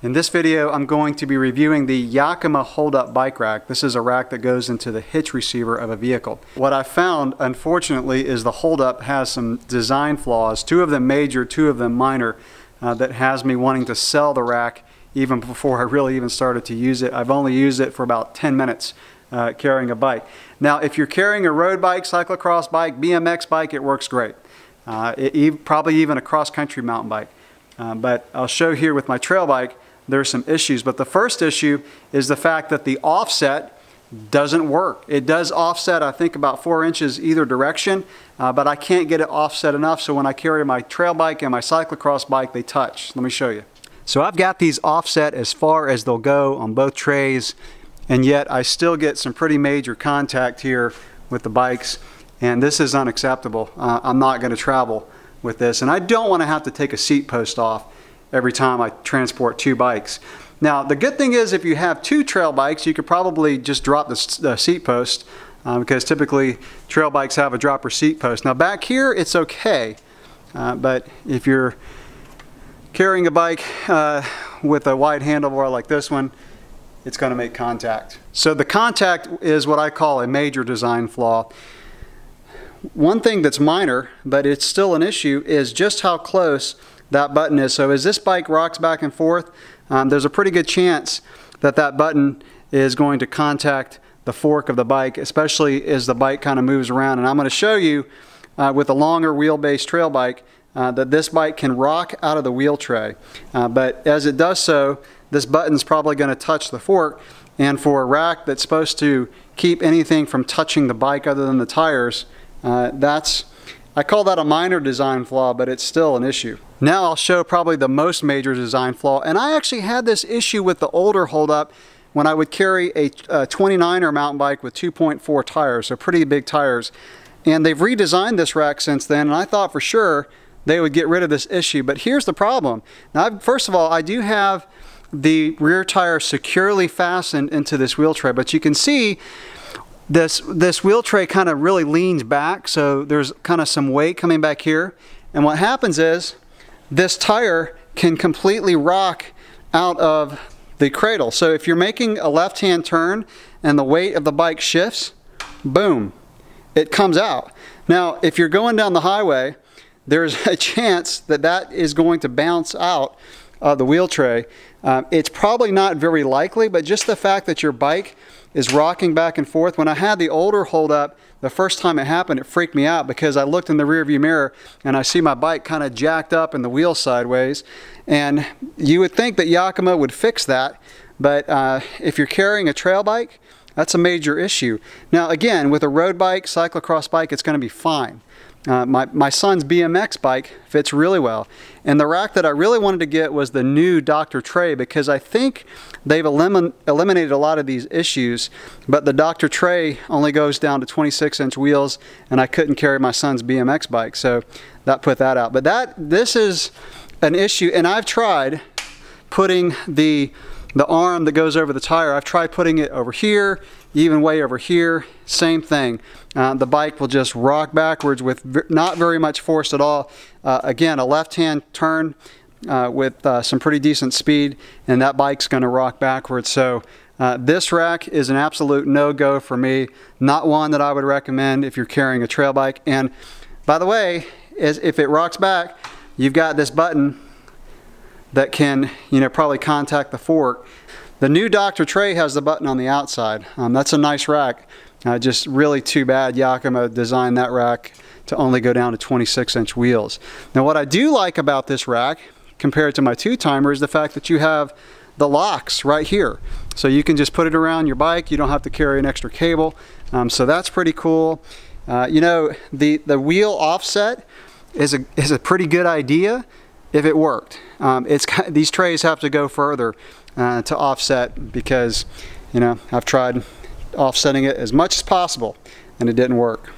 In this video, I'm going to be reviewing the Yakima Hold-Up Bike Rack. This is a rack that goes into the hitch receiver of a vehicle. What I found, unfortunately, is the hold-up has some design flaws, two of them major, two of them minor, uh, that has me wanting to sell the rack even before I really even started to use it. I've only used it for about 10 minutes uh, carrying a bike. Now, if you're carrying a road bike, cyclocross bike, BMX bike, it works great. Uh, it, probably even a cross-country mountain bike. Uh, but I'll show here with my trail bike, there's some issues. But the first issue is the fact that the offset doesn't work. It does offset, I think, about four inches either direction, uh, but I can't get it offset enough. So when I carry my trail bike and my cyclocross bike, they touch. Let me show you. So I've got these offset as far as they'll go on both trays, and yet I still get some pretty major contact here with the bikes, and this is unacceptable. Uh, I'm not gonna travel with this, and I don't wanna have to take a seat post off every time I transport two bikes. Now, the good thing is if you have two trail bikes, you could probably just drop the, the seat post um, because typically trail bikes have a dropper seat post. Now back here, it's okay, uh, but if you're carrying a bike uh, with a wide handlebar like this one, it's gonna make contact. So the contact is what I call a major design flaw. One thing that's minor, but it's still an issue, is just how close that button is. So as this bike rocks back and forth, um, there's a pretty good chance that that button is going to contact the fork of the bike, especially as the bike kind of moves around. And I'm gonna show you uh, with a longer wheelbase trail bike uh, that this bike can rock out of the wheel tray. Uh, but as it does so, this button's probably gonna touch the fork. And for a rack that's supposed to keep anything from touching the bike other than the tires, uh, that's I call that a minor design flaw, but it's still an issue. Now I'll show probably the most major design flaw, and I actually had this issue with the older holdup when I would carry a, a 29er mountain bike with 2.4 tires, so pretty big tires. And they've redesigned this rack since then, and I thought for sure they would get rid of this issue. But here's the problem. Now, I've, first of all, I do have the rear tire securely fastened into this wheel tray, but you can see this, this wheel tray kind of really leans back, so there's kind of some weight coming back here. And what happens is this tire can completely rock out of the cradle. So if you're making a left-hand turn and the weight of the bike shifts, boom, it comes out. Now, if you're going down the highway, there's a chance that that is going to bounce out uh, the wheel tray. Um, it's probably not very likely, but just the fact that your bike is rocking back and forth. When I had the older hold up, the first time it happened, it freaked me out because I looked in the rearview mirror and I see my bike kind of jacked up in the wheel sideways. And you would think that Yakima would fix that, but uh, if you're carrying a trail bike, that's a major issue. Now again, with a road bike, cyclocross bike, it's gonna be fine. Uh, my, my son's BMX bike fits really well. And the rack that I really wanted to get was the new Dr. Tray because I think they've elimin eliminated a lot of these issues, but the Dr. Tray only goes down to 26 inch wheels and I couldn't carry my son's BMX bike. So that put that out. But that, this is an issue and I've tried putting the the arm that goes over the tire, I've tried putting it over here, even way over here, same thing. Uh, the bike will just rock backwards with not very much force at all. Uh, again, a left-hand turn uh, with uh, some pretty decent speed, and that bike's gonna rock backwards. So uh, this rack is an absolute no-go for me. Not one that I would recommend if you're carrying a trail bike. And by the way, is if it rocks back, you've got this button that can, you know, probably contact the fork. The new Dr. Tray has the button on the outside. Um, that's a nice rack. Uh, just really too bad Yakima designed that rack to only go down to 26 inch wheels. Now what I do like about this rack compared to my two timer is the fact that you have the locks right here. So you can just put it around your bike. You don't have to carry an extra cable. Um, so that's pretty cool. Uh, you know, the, the wheel offset is a, is a pretty good idea if it worked. Um, it's these trays have to go further uh, to offset because you know I've tried offsetting it as much as possible and it didn't work.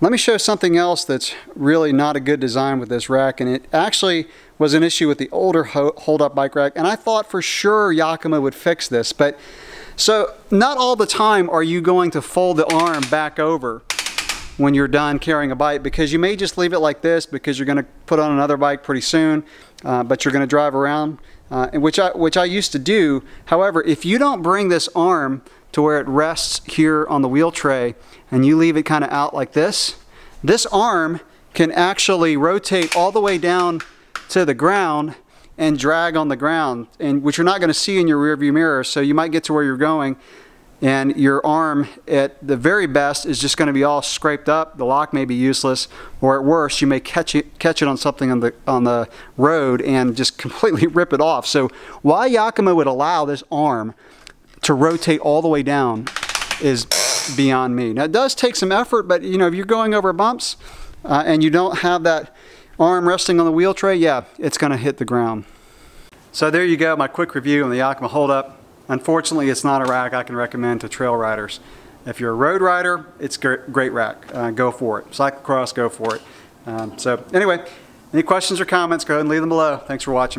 Let me show something else that's really not a good design with this rack and it actually was an issue with the older hold up bike rack and I thought for sure Yakima would fix this but so not all the time are you going to fold the arm back over when you're done carrying a bike because you may just leave it like this because you're going to put on another bike pretty soon, uh, but you're going to drive around, uh, which, I, which I used to do. However, if you don't bring this arm to where it rests here on the wheel tray and you leave it kind of out like this, this arm can actually rotate all the way down to the ground and drag on the ground, and which you're not going to see in your rearview mirror, so you might get to where you're going and your arm at the very best is just going to be all scraped up. The lock may be useless, or at worst, you may catch it, catch it on something on the, on the road and just completely rip it off. So why Yakima would allow this arm to rotate all the way down is beyond me. Now it does take some effort, but you know, if you're going over bumps uh, and you don't have that arm resting on the wheel tray, yeah, it's going to hit the ground. So there you go, my quick review on the Yakima holdup. Unfortunately, it's not a rack I can recommend to trail riders. If you're a road rider, it's great rack. Uh, go for it. Cyclocross, go for it. Um, so anyway, any questions or comments, go ahead and leave them below. Thanks for watching.